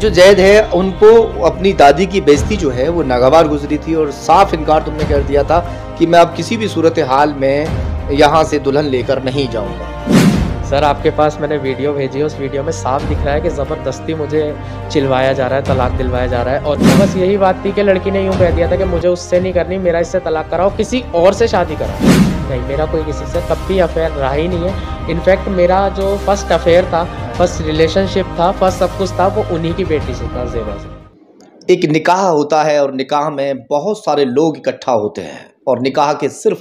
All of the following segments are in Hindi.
जो जैद है उनको अपनी दादी की बेजती जो है वो नागवार गुजरी थी और साफ इनकार तुमने कर दिया था कि मैं अब किसी भी सूरत हाल में यहाँ से दुल्हन लेकर नहीं जाऊँगा सर आपके पास मैंने वीडियो भेजी है उस वीडियो में साफ दिख रहा है कि ज़बरदस्ती मुझे चिलवाया जा रहा है तलाक दिलवाया जा रहा है और बस यही बात थी कि लड़की ने यूँ कह दिया था कि मुझे उससे नहीं करनी मेरा इससे तलाक कराओ किसी और से शादी कराओ नहीं मेरा कोई किसी से भी अफेयर रहा ही नहीं है इनफैक्ट मेरा जो फर्स्ट अफेयर था फर्स्ट रिलेशनशिप था फर्स्ट सब कुछ था वो उन्हीं की बेटी से था जेबा से एक निकाह होता है और निकाह में बहुत सारे लोग इकट्ठा होते हैं और निकाह के सिर्फ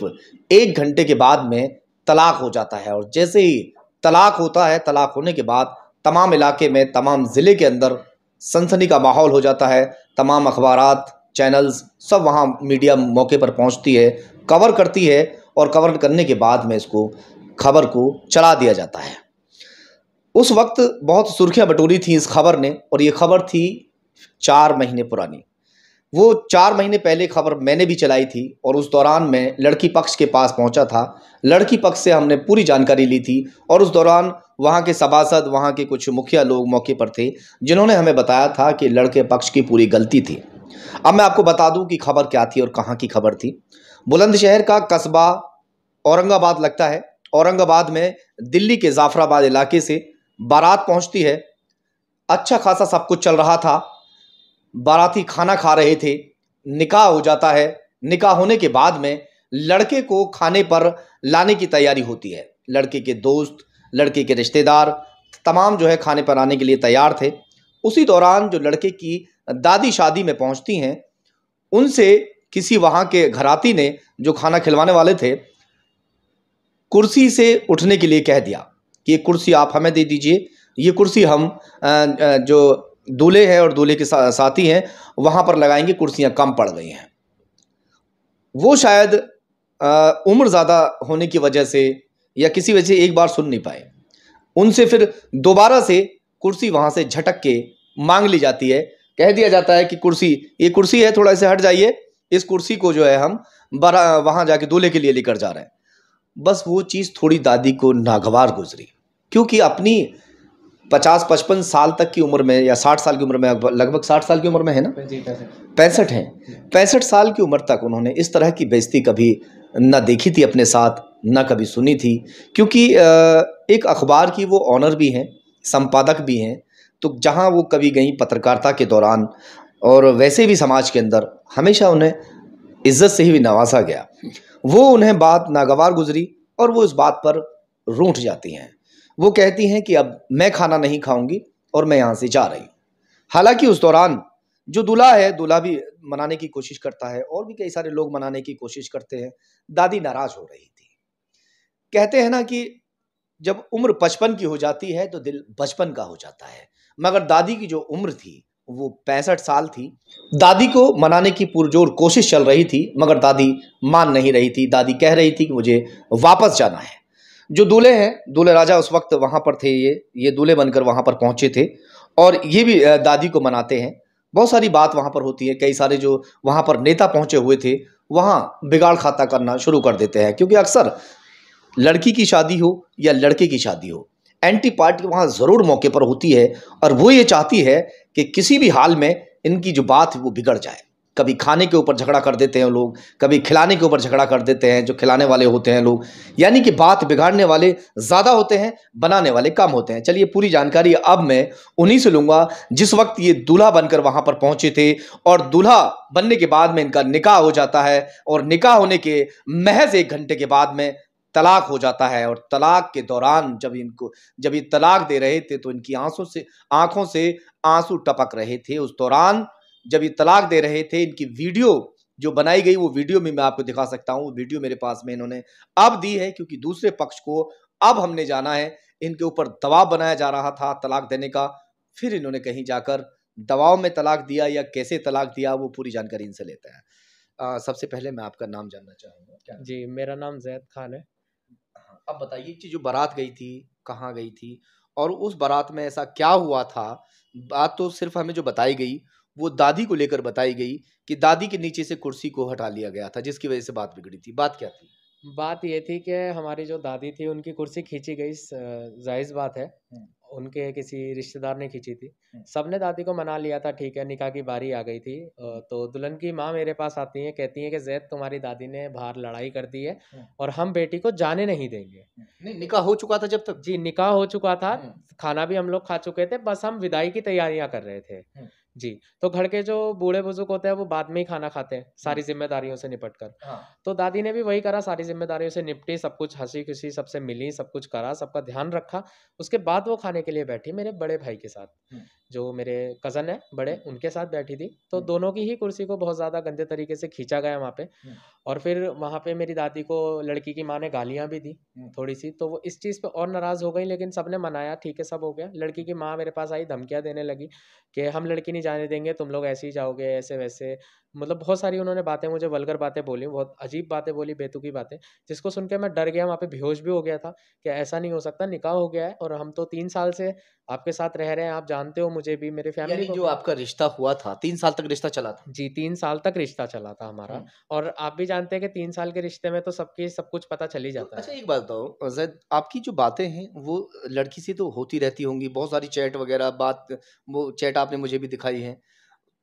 एक घंटे के बाद में तलाक हो जाता है और जैसे ही तलाक होता है तलाक होने के बाद तमाम इलाके में तमाम ज़िले के अंदर सनसनी का माहौल हो जाता है तमाम अखबार चैनल्स सब वहाँ मीडिया मौके पर पहुँचती है कवर करती है और कवर करने के बाद में इसको खबर को चला दिया जाता है उस वक्त बहुत सुर्खियाँ बटोरी थी इस खबर ने और ये खबर थी चार महीने पुरानी वो चार महीने पहले खबर मैंने भी चलाई थी और उस दौरान मैं लड़की पक्ष के पास पहुंचा था लड़की पक्ष से हमने पूरी जानकारी ली थी और उस दौरान वहाँ के सभासद वहाँ के कुछ मुखिया लोग मौके पर थे जिन्होंने हमें बताया था कि लड़के पक्ष की पूरी गलती थी अब मैं आपको बता दूं कि खबर क्या थी और कहाँ की खबर थी बुलंदशहर का कस्बा औरंगाबाद लगता है औरंगाबाद में दिल्ली के जाफराबाद इलाके से बारात पहुंचती है अच्छा खासा सब कुछ चल रहा था बाराती खाना खा रहे थे निकाह हो जाता है निकाह होने के बाद में लड़के को खाने पर लाने की तैयारी होती है लड़के के दोस्त लड़के के रिश्तेदार तमाम जो है खाने पर आने के लिए तैयार थे उसी दौरान जो लड़के की दादी शादी में पहुंचती हैं उनसे किसी वहां के घराती ने जो खाना खिलवाने वाले थे कुर्सी से उठने के लिए कह दिया कि ये कुर्सी आप हमें दे दीजिए ये कुर्सी हम जो दूल्हे हैं और दूल्हे के साथी हैं वहां पर लगाएंगे कुर्सियां कम पड़ गई हैं वो शायद उम्र ज़्यादा होने की वजह से या किसी वजह से एक बार सुन नहीं पाए उनसे फिर दोबारा से कुर्सी वहां से झटक के मांग ली जाती है कह दिया जाता है कि कुर्सी ये कुर्सी है थोड़ा से हट जाइए इस कुर्सी को जो है हम बरा वहाँ जाके दूल्हे के लिए लेकर जा रहे हैं बस वो चीज़ थोड़ी दादी को नागवार गुजरी क्योंकि अपनी पचास पचपन साल तक की उम्र में या साठ साल की उम्र में लगभग साठ साल की उम्र में है ना पैंसठ हैं पैंसठ साल की उम्र तक उन्होंने इस तरह की बेजती कभी ना देखी थी अपने साथ ना कभी सुनी थी क्योंकि एक अखबार की वो ऑनर भी हैं संपादक भी हैं तो जहाँ वो कभी गई पत्रकारिता के दौरान और वैसे भी समाज के अंदर हमेशा उन्हें इज्जत से ही नवाजा गया वो उन्हें बात नागवार गुजरी और वो इस बात पर रूठ जाती हैं वो कहती हैं कि अब मैं खाना नहीं खाऊंगी और मैं यहाँ से जा रही हूँ हालांकि उस दौरान जो दूल्हा है दूल्हा भी मनाने की कोशिश करता है और भी कई सारे लोग मनाने की कोशिश करते हैं दादी नाराज हो रही थी कहते हैं ना कि जब उम्र बचपन की हो जाती है तो दिल बचपन का हो जाता है मगर दादी की जो उम्र थी वो पैंसठ साल थी दादी को मनाने की पुरजोर कोशिश चल रही थी मगर दादी मान नहीं रही थी दादी कह रही थी कि मुझे वापस जाना है जो दूल्हे हैं दूल्हे राजा उस वक्त वहाँ पर थे ये ये दूल्हे बनकर वहाँ पर पहुँचे थे और ये भी दादी को मनाते हैं बहुत सारी बात वहाँ पर होती है कई सारे जो वहाँ पर नेता पहुँचे हुए थे वहाँ बिगाड़ खाता करना शुरू कर देते हैं क्योंकि अक्सर लड़की की शादी हो या लड़के की शादी हो एंटी पार्टी वहाँ ज़रूर मौके पर होती है और वो ये चाहती है कि किसी भी हाल में इनकी जो बात है वो बिगड़ जाए कभी खाने के ऊपर झगड़ा कर देते हैं लोग कभी खिलाने के ऊपर झगड़ा कर देते हैं जो खिलाने वाले होते हैं लोग यानी कि बात बिगाड़ने वाले ज़्यादा होते हैं बनाने वाले कम होते हैं चलिए पूरी जानकारी अब मैं उन्हीं से लूँगा जिस वक्त ये दूल्हा बनकर वहाँ पर पहुँचे थे और दूल्हा बनने के बाद में इनका निकाह हो जाता है और निकाह होने के महज एक घंटे के बाद में तलाक हो जाता है और तलाक के दौरान जब इनको जब ये तलाक दे रहे थे तो इनकी आंसू से आंखों से आंसू टपक रहे थे उस दौरान जब ये तलाक दे रहे थे इनकी वीडियो जो बनाई गई वो वीडियो में मैं आपको दिखा सकता हूँ वीडियो मेरे पास में इन्होंने अब दी है क्योंकि दूसरे पक्ष को अब हमने जाना है इनके ऊपर दबाव बनाया जा रहा था तलाक देने का फिर इन्होंने कहीं जाकर दबाव में तलाक दिया या कैसे तलाक दिया वो पूरी जानकारी इनसे लेते हैं सबसे पहले मैं आपका नाम जानना चाहूँगा जी मेरा नाम जैद खान है अब बताइए कि जो बारात गई थी कहाँ गई थी और उस बारात में ऐसा क्या हुआ था बात तो सिर्फ हमें जो बताई गई वो दादी को लेकर बताई गई कि दादी के नीचे से कुर्सी को हटा लिया गया था जिसकी वजह से बात बिगड़ी थी बात क्या थी बात ये थी कि हमारी जो दादी थी उनकी कुर्सी खींची गई जायज़ बात है उनके किसी रिश्तेदार ने खींची थी सबने दादी को मना लिया था ठीक है निकाह की बारी आ गई थी तो दुल्हन की माँ मेरे पास आती है कहती है कि जैद तुम्हारी दादी ने बाहर लड़ाई कर दी है और हम बेटी को जाने नहीं देंगे नहीं निकाह हो चुका था जब तक जी निकाह हो चुका था खाना भी हम लोग खा चुके थे बस हम विदाई की तैयारियां कर रहे थे जी तो घर के जो बूढ़े बुजुर्ग होते हैं वो बाद में ही खाना खाते हैं हम्म। सारी जिम्मेदारियों से निपट कर हाँ तो दादी ने भी वही करा सारी जिम्मेदारियों से निपटी सब कुछ हंसी खुशी सबसे मिली सब कुछ करा सबका ध्यान रखा उसके बाद वो खाने के लिए बैठी मेरे बड़े भाई के साथ हम्म। जो मेरे कज़न है बड़े हम्म। उनके साथ बैठी थी तो दोनों की ही कुर्सी को बहुत ज़्यादा गंदे तरीके से खींचा गया वहाँ पे और फिर वहाँ पे मेरी दादी को लड़की की माँ ने गालियाँ भी दी हम्म। थोड़ी सी तो वो इस चीज़ पे और नाराज़ हो गई लेकिन सब ने मनाया ठीक है सब हो गया लड़की की माँ मेरे पास आई धमकियाँ देने लगी कि हम लड़की नहीं जाने देंगे तुम लोग ऐसे ही जाओगे ऐसे वैसे मतलब बहुत सारी उन्होंने बातें मुझे वलगर बातें बोली बहुत अजीब बातें बोली बेतुकी बातें जिसको सुन के मैं डर गया वहाँ पे बेहोश भी हो गया था कि ऐसा नहीं हो सकता निकाह हो गया है और हम तो तीन साल से आपके साथ रह रहे हैं आप जानते हो मुझे भी मेरे फैमिली जो आपका रिश्ता हुआ था तीन साल तक रिश्ता चला था जी तीन साल तक रिश्ता चला था हमारा और आप भी जानते हैं कि तीन साल के रिश्ते में तो सबकी सब कुछ पता चली तो जाता अच्छा है अच्छा एक बात बताओ जैद आपकी जो बातें हैं वो लड़की से तो होती रहती होंगी बहुत सारी चैट वगैरह बात वो चैट आपने मुझे भी दिखाई है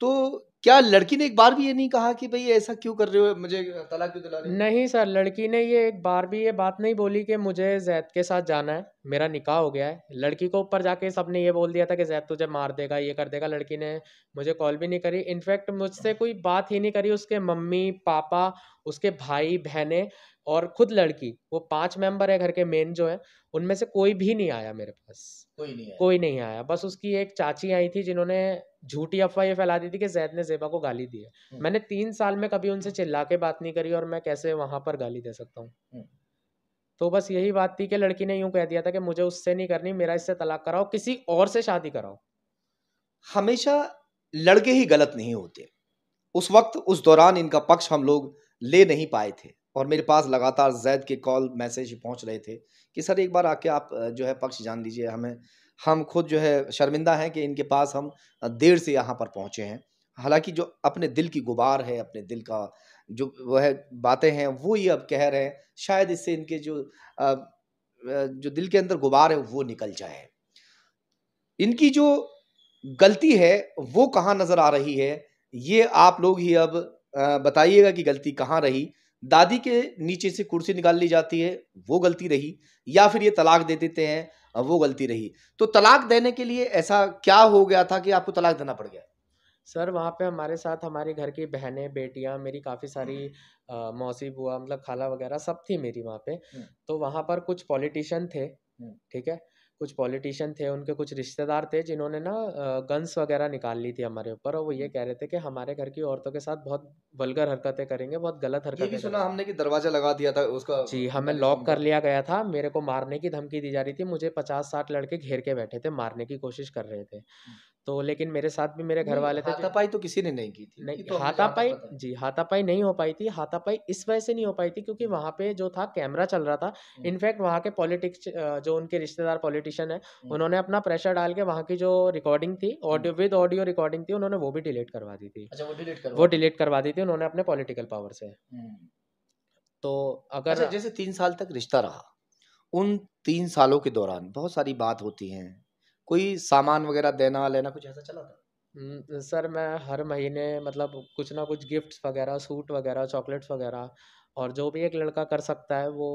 तो क्या लड़की ने एक बार भी ये नहीं कहा कि भाई ऐसा क्यों कर रहे हो मुझे तलाक क्यों दिला रहे हो नहीं सर लड़की ने ये एक बार भी ये बात नहीं बोली कि मुझे जैद के साथ जाना है मेरा निकाह हो गया है लड़की को ऊपर जाके सबने ये बोल दिया था कि जैद तुझे मार देगा ये कर देगा लड़की ने मुझे कॉल भी नहीं करी इनफैक्ट मुझसे कोई बात ही नहीं करी उसके मम्मी पापा उसके भाई बहनें और खुद लड़की वो पांच मेंबर है घर के मेन जो है उनमें से कोई भी नहीं आया मेरे पास कोई नहीं आया। कोई नहीं आया बस उसकी एक चाची आई थी जिन्होंने झूठी अफवाह ये फैला दी थी कि जैद ने जेबा को गाली दी है हम्म। मैंने तीन साल में कभी उनसे हम्म। चिल्ला के बात नहीं करी और मैं कैसे वहां पर गाली दे सकता हूँ हम्म। तो बस यही बात थी कि लड़की ने यूं कह दिया था कि मुझे उससे नहीं करनी मेरा इससे तलाक कराओ किसी और से शादी कराओ हमेशा लड़के ही गलत नहीं होते उस वक्त उस दौरान इनका पक्ष हम लोग ले नहीं पाए थे और मेरे पास लगातार जैद के कॉल मैसेज पहुंच रहे थे कि सर एक बार आके आप जो है पक्ष जान लीजिए हमें हम खुद जो है शर्मिंदा हैं कि इनके पास हम देर से यहाँ पर पहुँचे हैं हालांकि जो अपने दिल की गुबार है अपने दिल का जो वह बातें हैं वो ये अब कह रहे हैं शायद इससे इनके जो जो दिल के अंदर गुबार है वो निकल जाए इनकी जो गलती है वो कहाँ नज़र आ रही है ये आप लोग ही अब बताइएगा कि गलती कहाँ रही दादी के नीचे से कुर्सी निकाल ली जाती है वो गलती रही या फिर ये तलाक दे देते हैं वो गलती रही तो तलाक देने के लिए ऐसा क्या हो गया था कि आपको तलाक देना पड़ गया सर वहाँ पे हमारे साथ हमारे घर की बहनें बेटियाँ मेरी काफ़ी सारी हम्म। मौसी बुआ मतलब खाला वगैरह सब थी मेरी वहाँ पे हम्म। तो वहाँ पर कुछ पॉलिटिशियन थे हम्म। ठीक है कुछ पॉलिटिशियन थे उनके कुछ रिश्तेदार थे जिन्होंने ना गन्स वगैरह निकाल ली थी हमारे ऊपर और वो ये हम्म। कह रहे थे कि हमारे घर की औरतों के साथ बहुत बलगर हरकतें करेंगे बहुत गलत हरकतें ये भी सुना हमने कि दरवाजा लगा दिया था उसका जी हमें लॉक कर लिया गया था मेरे को मारने की धमकी दी जा रही थी मुझे पचास साठ लड़के घेर के बैठे थे मारने की कोशिश कर रहे थे हम्म। तो लेकिन मेरे साथ भी मेरे घर वाले थे हाथापाई तो किसी ने नहीं की थी नहीं तो हाथापाई जी हाथापाई नहीं हो पाई थी हाथापाई इस वजह से नहीं हो पाई थी क्योंकि वहाँ पे जो था कैमरा चल रहा था हम्म। इनफैक्ट वहाँ के पॉलिटिक्स जो उनके रिश्तेदार पॉलिटिशियन है हम्म। उन्होंने अपना प्रेशर डाल के वहाँ की जो रिकॉर्डिंग थी ऑडियो विद ऑडियो रिकॉर्डिंग थी उन्होंने वो भी डिलीट करवा दी थी अच्छा, वो डिलीट करवा दी थी उन्होंने अपने पॉलिटिकल पावर से हम्म। तो अगर अच्छा, जैसे तीन साल तक रिश्ता रहा उन तीन सालों के दौरान बहुत सारी बात होती हैं कोई सामान वगैरह देना लेना कुछ ऐसा चला था हम्म, सर मैं हर महीने मतलब कुछ ना कुछ गिफ्ट्स वगैरह सूट वगैरह चॉकलेट्स वगैरह और जो भी एक लड़का कर सकता है वो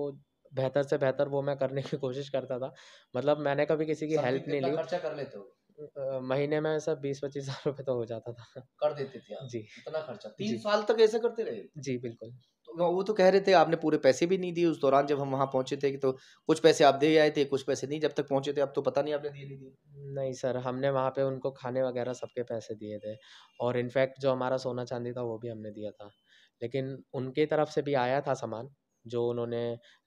बेहतर से बेहतर वो मैं करने की कोशिश करता था मतलब मैंने कभी किसी की हेल्प नहीं ली खर्चा कर लेते हो महीने में सर बीस पच्चीस हज़ार रुपये तो हो जाता था कर देते थे जी इतना खर्चा तीन साल तक ऐसे करते रहे जी बिल्कुल वो तो कह रहे थे आपने पूरे पैसे भी नहीं दिए उस दौरान जब हम वहाँ पहुँचे थे कि तो कुछ पैसे आप दे आए थे कुछ पैसे नहीं जब तक पहुँचे थे अब तो पता नहीं आपने दिए नहीं दिए नहीं सर हमने वहाँ पे उनको खाने वगैरह सबके पैसे दिए थे और इनफैक्ट जो हमारा सोना चांदी था वो भी हमने दिया था लेकिन उनके तरफ से भी आया था सामान जो उन्होंने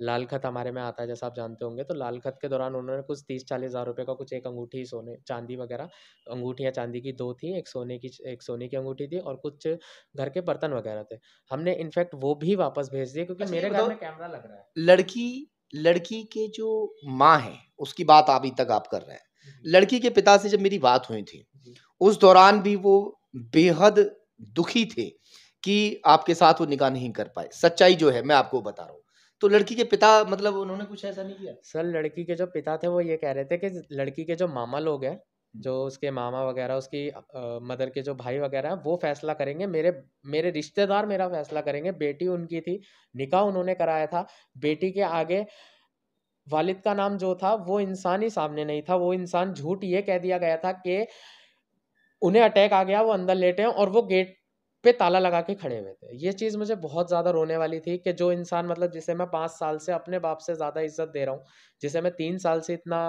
लाल खत हमारे में आता है जैसा आप जानते होंगे तो लाल खत के दौरान उन्होंने कुछ तीस चालीस हज़ार रुपये का कुछ एक अंगूठी सोने चांदी वगैरह अंगूठियाँ चांदी की दो थी एक सोने की एक सोने की अंगूठी थी और कुछ घर के बर्तन वगैरह थे हमने इनफैक्ट वो भी वापस भेज दिए क्योंकि अच्छा, मेरे घर में कैमरा लग रहा है लड़की लड़की के जो माँ है उसकी बात अभी तक आप कर रहे हैं लड़की के पिता से जब मेरी बात हुई थी उस दौरान भी वो बेहद दुखी थे कि आपके साथ वो निकाह नहीं कर पाए सच्चाई जो है मैं आपको बता रहा हूँ तो लड़की के पिता मतलब उन्होंने कुछ ऐसा नहीं किया सर लड़की के जो पिता थे वो ये कह रहे थे कि लड़की के जो मामा लोग हैं जो उसके मामा वगैरह उसकी आ, मदर के जो भाई वगैरह हैं वो फैसला करेंगे मेरे मेरे रिश्तेदार मेरा फैसला करेंगे बेटी उनकी थी निकाह उन्होंने कराया था बेटी के आगे वालिद का नाम जो था वो इंसान ही सामने नहीं था वो इंसान झूठ ये कह दिया गया था कि उन्हें अटैक आ गया वो अंदर लेटे हैं और वो गेट पे ताला लगा के खड़े हुए थे ये चीज़ मुझे बहुत ज़्यादा रोने वाली थी कि जो इंसान मतलब जिसे मैं पाँच साल से अपने बाप से ज़्यादा इज्जत दे रहा हूँ जिसे मैं तीन साल से इतना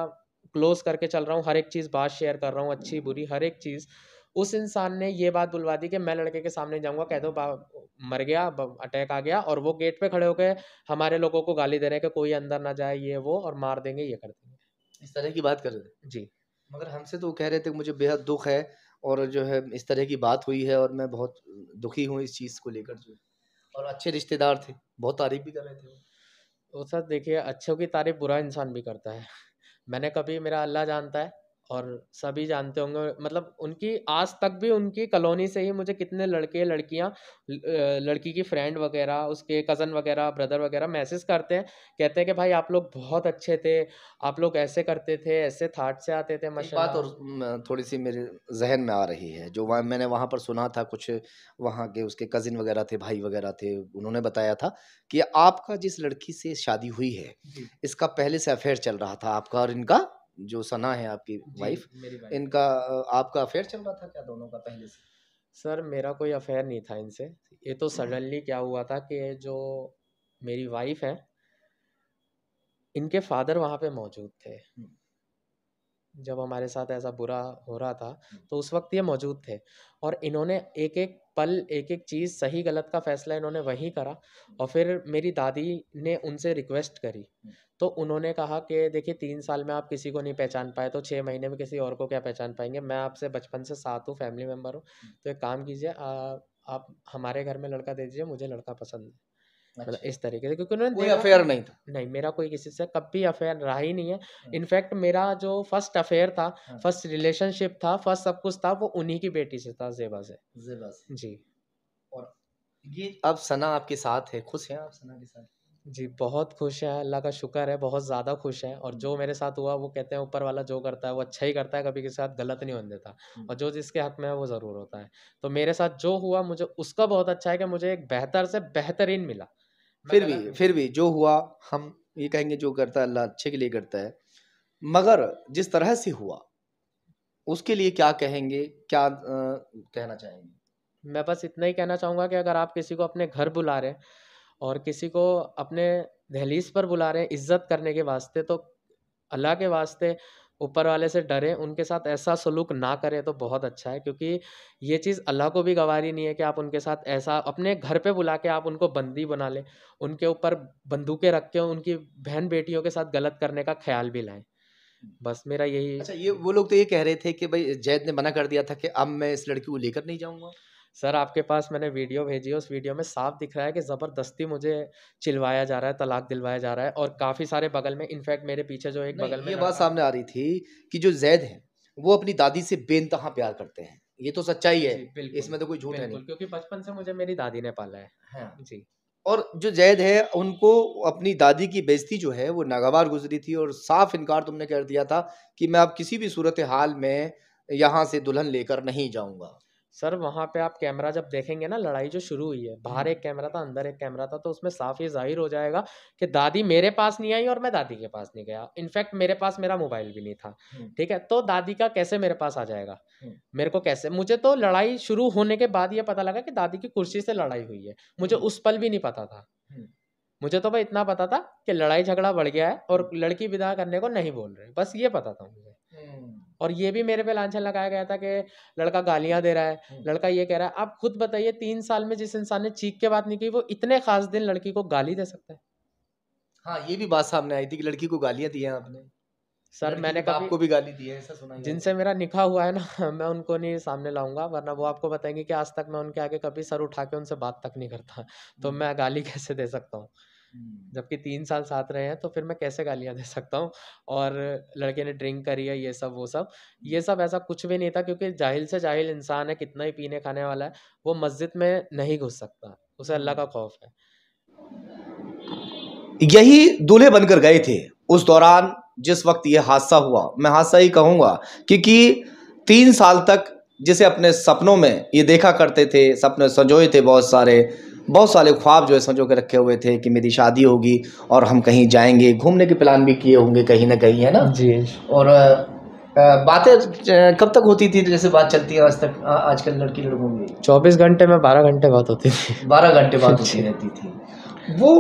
क्लोज करके चल रहा हूँ हर एक चीज़ बात शेयर कर रहा हूँ अच्छी बुरी हर एक चीज़ उस इंसान ने ये बात बुलवा दी कि मैं लड़के के सामने जाऊँगा कह दो मर गया अटैक आ गया और वो गेट पे खड़े होकर हमारे लोगों को गाली दे रहे हैं कि कोई अंदर ना जाए ये वो और मार देंगे ये कर देंगे इस तरह की बात कर रहे जी मगर हमसे तो कह रहे थे मुझे बेहद दुख है और जो है इस तरह की बात हुई है और मैं बहुत दुखी हूँ इस चीज़ को लेकर जो है और अच्छे रिश्तेदार थे बहुत तारीफ भी कर रहे थे वो तो सर देखिए अच्छों की तारीफ बुरा इंसान भी करता है मैंने कभी मेरा अल्लाह जानता है और सभी जानते होंगे मतलब उनकी आज तक भी उनकी कॉलोनी से ही मुझे कितने लड़के लड़कियां लड़की की फ्रेंड वगैरह उसके कज़न वगैरह ब्रदर वगैरह मैसेज करते हैं कहते हैं कि भाई आप लोग बहुत अच्छे थे आप लोग ऐसे करते थे ऐसे थाट से आते थे मशा बात और थोड़ी सी मेरे जहन में आ रही है जो वहाँ मैंने वहाँ पर सुना था कुछ वहाँ के उसके कज़िन वगैरह थे भाई वगैरह थे उन्होंने बताया था कि आपका जिस लड़की से शादी हुई है इसका पहले से अफेयर चल रहा था आपका और इनका जो सना है आपकी वाइफ इनका आपका अफेयर चल रहा था क्या दोनों का पहले से सर मेरा कोई अफेयर नहीं था इनसे ये तो सडनली हम्म। क्या हुआ था कि जो मेरी वाइफ है इनके फादर वहाँ पे मौजूद थे हम्म। जब हमारे साथ ऐसा बुरा हो रहा था तो उस वक्त ये मौजूद थे और इन्होंने एक एक पल एक एक चीज़ सही गलत का फैसला इन्होंने वहीं करा और फिर मेरी दादी ने उनसे रिक्वेस्ट करी तो उन्होंने कहा कि देखिए तीन साल में आप किसी को नहीं पहचान पाए तो छः महीने में किसी और को क्या पहचान पाएंगे मैं आपसे बचपन से साथ हूँ फैमिली मेम्बर हूँ तो एक काम कीजिए आप हमारे घर में लड़का दे दीजिए मुझे लड़का पसंद है मतलब अच्छा। इस तरीके से क्योंकि उन्होंने कोई अफेयर नहीं था नहीं मेरा कोई किसी से कभी अफेयर रहा ही नहीं है इनफैक्ट हम्म। मेरा जो फर्स्ट अफेयर था फर्स्ट हाँ। रिलेशनशिप था फर्स्ट सब कुछ था वो उन्हीं की बेटी से था जेबा से जेबा से जी और ये अब सना आपके साथ है खुश हैं आप सना के साथ जी बहुत खुश है अल्लाह का शुक्र है बहुत ज़्यादा खुश है और जो मेरे साथ हुआ वो कहते हैं ऊपर वाला जो करता है वो अच्छा ही करता है कभी किसी साथ गलत नहीं होने देता हम्म। और जो जिसके हक में है वो ज़रूर होता है तो मेरे साथ जो हुआ मुझे उसका बहुत अच्छा है कि मुझे एक बेहतर से बेहतरीन मिला फिर भी फिर भी जो हुआ हम ये कहेंगे जो करता है अल्लाह अच्छे के लिए करता है मगर जिस तरह से हुआ उसके लिए क्या कहेंगे क्या आ, कहना चाहेंगे मैं बस इतना ही कहना चाहूँगा कि अगर आप किसी को अपने घर बुला रहे हैं और किसी को अपने दहलीज पर बुला रहे हैं इज्जत करने के वास्ते तो अल्लाह के वास्ते ऊपर वाले से डरें उनके साथ ऐसा सलूक ना करें तो बहुत अच्छा है क्योंकि ये चीज़ अल्लाह को भी गवारी नहीं है कि आप उनके साथ ऐसा अपने घर पे बुला के आप उनको बंदी बना लें उनके ऊपर बंदूकें रख के उनकी बहन बेटियों के साथ गलत करने का ख्याल भी लाएं बस मेरा यही अच्छा ये वो लोग तो ये कह रहे थे कि भाई जैद ने मना कर दिया था कि अब मैं इस लड़की को लेकर नहीं जाऊँगा सर आपके पास मैंने वीडियो भेजी है उस वीडियो में साफ दिख रहा है कि ज़बरदस्ती मुझे चिलवाया जा रहा है तलाक दिलवाया जा रहा है और काफ़ी सारे बगल में इनफैक्ट मेरे पीछे जो एक बगल में ये बात सामने आ रही थी कि जो जैद है वो अपनी दादी से बेनतहा प्यार करते हैं ये तो सच्चाई है इसमें तो कोई झूठ है नहीं क्योंकि बचपन से मुझे मेरी दादी ने पाला है हाँ। जी और जो जैद है उनको अपनी दादी की बेजती जो है वो नागवार गुजरी थी और साफ इनकार तुमने कर दिया था कि मैं अब किसी भी सूरत हाल में यहाँ से दुल्हन लेकर नहीं जाऊँगा सर वहाँ पे आप कैमरा जब देखेंगे ना लड़ाई जो शुरू हुई है बाहर एक कैमरा था अंदर एक कैमरा था तो उसमें साफ ये जाहिर हो जाएगा कि दादी मेरे पास नहीं आई और मैं दादी के पास नहीं गया इनफैक्ट मेरे पास मेरा मोबाइल भी नहीं था ठीक है तो दादी का कैसे मेरे पास आ जाएगा मेरे को कैसे मुझे तो लड़ाई शुरू होने के बाद ये पता लगा कि दादी की कुर्सी से लड़ाई हुई है मुझे उस पल भी नहीं पता था मुझे तो भाई इतना पता था कि लड़ाई झगड़ा बढ़ गया है और लड़की विदा करने को नहीं बोल रहे बस ये पता था मुझे और ये भी मेरे पे लाछन लगाया गया था कि लड़का गालियां दे रहा है हम्म। लड़का ये कह रहा है आप खुद बताइए तीन साल में जिस इंसान ने चीख के बात नहीं की वो इतने खास दिन लड़की को गाली दे सकता है हाँ ये भी बात सामने आई थी कि लड़की को गालियां दी हैं आपने सर मैंने कहा आपको भी गाली दी है ऐसा सुना जिनसे मेरा निखा हुआ है ना मैं उनको नहीं सामने लाऊंगा वरना वो आपको बताएंगे कि आज तक मैं उनके आगे कभी सर उठा के उनसे बात तक नहीं करता तो हम्म। मैं गाली कैसे दे सकता हूँ हम्म। जबकि तीन साल साथ रहे हैं तो फिर मैं कैसे गालियाँ दे सकता हूँ और लड़के ने ड्रिंक करी है ये सब वो सब ये हम्म। सब ऐसा कुछ भी नहीं था क्योंकि जाहिल से जाहिल इंसान है कितना ही पीने खाने वाला है वो मस्जिद में नहीं घुस सकता उसे अल्लाह का हम्म। खौफ है यही दूल्हे बनकर गए थे उस दौरान जिस वक्त ये हादसा हुआ मैं हादसा ही कहूँगा क्योंकि तीन साल तक जिसे अपने सपनों में ये देखा करते थे सपने संजोए थे बहुत सारे बहुत सारे ख्वाब जो है संजो के रखे हुए थे कि मेरी शादी होगी और हम कहीं जाएंगे घूमने के प्लान भी किए होंगे कहीं ना कहीं है ना जी और बातें कब तक होती थी जैसे बात चलती है आज तक आजकल लड़की लड़कों की चौबीस घंटे में बारह घंटे बात होती थी बारह घंटे बात होती रहती थी वो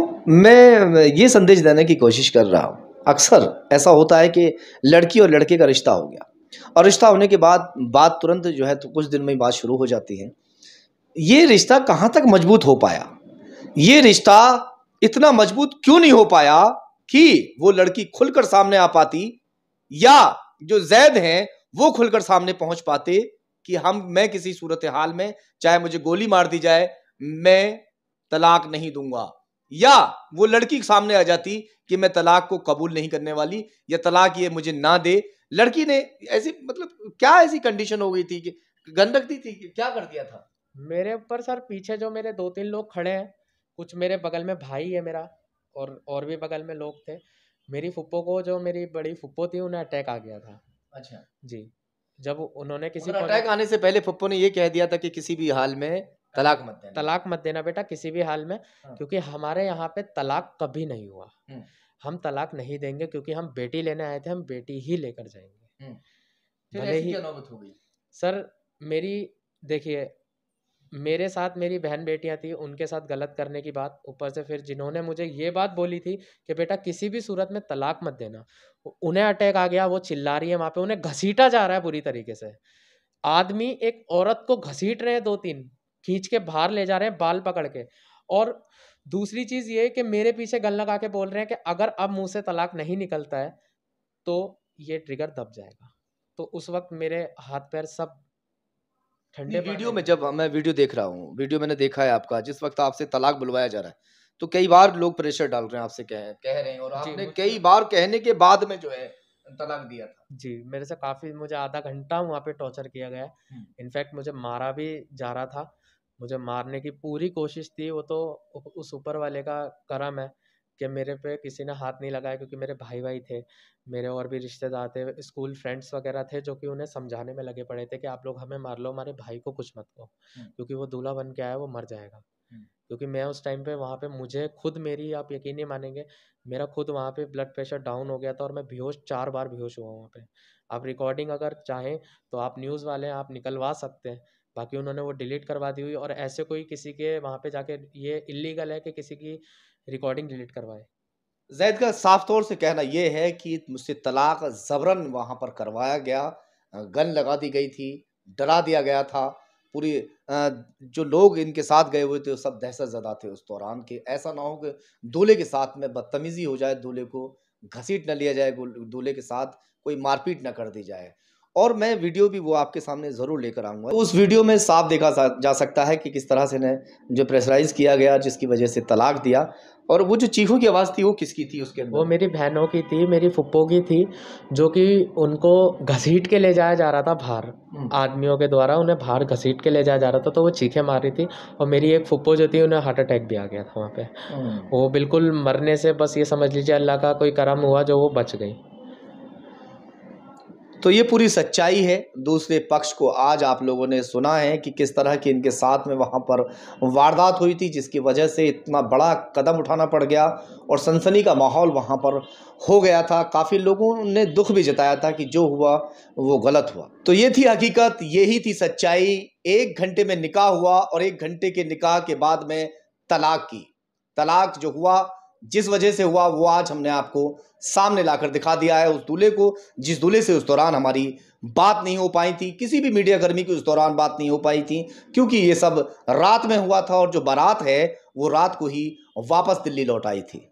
मैं ये संदेश देने की कोशिश कर रहा हूँ अक्सर ऐसा होता है कि लड़की और लड़के का रिश्ता हो गया और रिश्ता होने के बाद बात तुरंत जो है तो कुछ दिन में ही बात शुरू हो जाती है ये रिश्ता कहाँ तक मजबूत हो पाया ये रिश्ता इतना मजबूत क्यों नहीं हो पाया कि वो लड़की खुलकर सामने आ पाती या जो जैद हैं वो खुलकर सामने पहुंच पाते कि हम मैं किसी सूरत हाल में चाहे मुझे गोली मार दी जाए मैं तलाक नहीं दूंगा या वो लड़की सामने आ जाती कि मैं तलाक को कबूल नहीं करने वाली या तलाक ये मुझे ना दे लड़की ने ऐसी मतलब क्या ऐसी कंडीशन हो गई थी कि गंदक दी थी कि क्या कर दिया था मेरे ऊपर सर पीछे जो मेरे दो तीन लोग खड़े हैं कुछ मेरे बगल में भाई है मेरा और और भी बगल में लोग थे मेरी फुप्पो को जो मेरी बड़ी फुप्पो थी उन्हें अटैक आ गया था अच्छा जी जब उन्होंने किसी अटैक आने से पहले फुप्पो ने ये कह दिया था कि किसी भी हाल में तलाक मत देना तलाक मत देना बेटा किसी भी हाल में हाँ। क्योंकि हमारे यहाँ पे तलाक कभी नहीं हुआ हम्म। हम तलाक नहीं देंगे क्योंकि हम बेटी लेने आए थे हम बेटी ही लेकर जाएंगे हम्म। भले ही सर मेरी देखिए मेरे साथ मेरी बहन बेटियां थी उनके साथ गलत करने की बात ऊपर से फिर जिन्होंने मुझे ये बात बोली थी कि बेटा किसी भी सूरत में तलाक मत देना उन्हें अटैक आ गया वो चिल्ला रही है वहाँ पे उन्हें घसीटा जा रहा है बुरी तरीके से आदमी एक औरत को घसीट रहे हैं दो तीन खींच के बाहर ले जा रहे हैं बाल पकड़ के और दूसरी चीज़ ये कि मेरे पीछे गल लगा के बोल रहे हैं कि अगर अब मुँह से तलाक नहीं निकलता है तो ये ट्रिगर दब जाएगा तो उस वक्त मेरे हाथ पैर सब ठंडे वीडियो में जब मैं वीडियो देख रहा हूँ वीडियो मैंने देखा है आपका जिस वक्त आपसे तलाक बुलवाया जा रहा है तो कई बार लोग प्रेशर डाल रहे हैं आपसे कह कह रहे हैं और आपने कई बार कहने के बाद में जो है तलाक दिया था जी मेरे से काफ़ी मुझे आधा घंटा वहाँ पे टॉर्चर किया गया हम्म। इनफैक्ट मुझे मारा भी जा रहा था मुझे मारने की पूरी कोशिश थी वो तो उस ऊपर वाले का करम है कि मेरे पे किसी ने हाथ नहीं लगाया क्योंकि मेरे भाई भाई थे मेरे और भी रिश्तेदार थे स्कूल फ्रेंड्स वगैरह थे जो कि उन्हें समझाने में लगे पड़े थे कि आप लोग हमें मार लो हमारे भाई को कुछ मत कहो हम्म। क्योंकि वो दूल्हा बन के आया वो मर जाएगा हम्म। क्योंकि मैं उस टाइम पे वहाँ पे मुझे खुद मेरी आप यकीन नहीं मानेंगे मेरा खुद वहाँ पे ब्लड प्रेशर डाउन हो गया था और मैं बेहोश चार बार बेहोश हुआ वहाँ पे आप रिकॉर्डिंग अगर चाहें तो आप न्यूज़ वाले आप निकलवा सकते हैं बाकी उन्होंने वो डिलीट करवा दी हुई और ऐसे कोई किसी के वहाँ पे जाके ये इलीगल है कि किसी की रिकॉर्डिंग डिलीट करवाए जैद का साफ तौर से कहना यह है कि मुझसे तलाक जबरन वहाँ पर करवाया गया गन लगा दी गई थी डरा दिया गया था पूरी जो लोग इनके साथ गए हुए थे वो सब दहशत ज़दा थे उस दौरान कि ऐसा ना हो कि दूल्हे के साथ में बदतमीज़ी हो जाए दूल्हे को घसीट ना लिया जाए दूल्हे के साथ कोई मारपीट ना कर दी जाए और मैं वीडियो भी वो आपके सामने ज़रूर लेकर आऊँगा तो उस वीडियो में साफ देखा जा सकता है कि किस तरह से ने जो प्रेशराइज़ किया गया जिसकी वजह से तलाक दिया और वो जो चीखों की आवाज़ थी वो किसकी थी उसके वो मेरी बहनों की थी मेरी फुप्पो की थी जो कि उनको घसीट के ले जाया जा रहा था बाहर हम्म। आदमियों के द्वारा उन्हें बाहर घसीट के ले जाया जा रहा था तो वो चीखें मार रही थी और मेरी एक फुप्पो जो थी उन्हें हार्ट अटैक भी आ गया था वहाँ पे हम्म। वो बिल्कुल मरने से बस ये समझ लीजिए अल्लाह का कोई करम हुआ जो वो बच गई तो ये पूरी सच्चाई है दूसरे पक्ष को आज आप लोगों ने सुना है कि किस तरह की इनके साथ में वहाँ पर वारदात हुई थी जिसकी वजह से इतना बड़ा कदम उठाना पड़ गया और सनसनी का माहौल वहाँ पर हो गया था काफ़ी लोगों ने दुख भी जताया था कि जो हुआ वो गलत हुआ तो ये थी हकीकत यही थी सच्चाई एक घंटे में निकाह हुआ और एक घंटे के निकाह के बाद में तलाक की तलाक जो हुआ जिस वजह से हुआ वो आज हमने आपको सामने लाकर दिखा दिया है उस दूल्हे को जिस दूल्हे से उस दौरान हमारी बात नहीं हो पाई थी किसी भी मीडियाकर्मी की उस दौरान बात नहीं हो पाई थी क्योंकि ये सब रात में हुआ था और जो बारात है वो रात को ही वापस दिल्ली लौट आई थी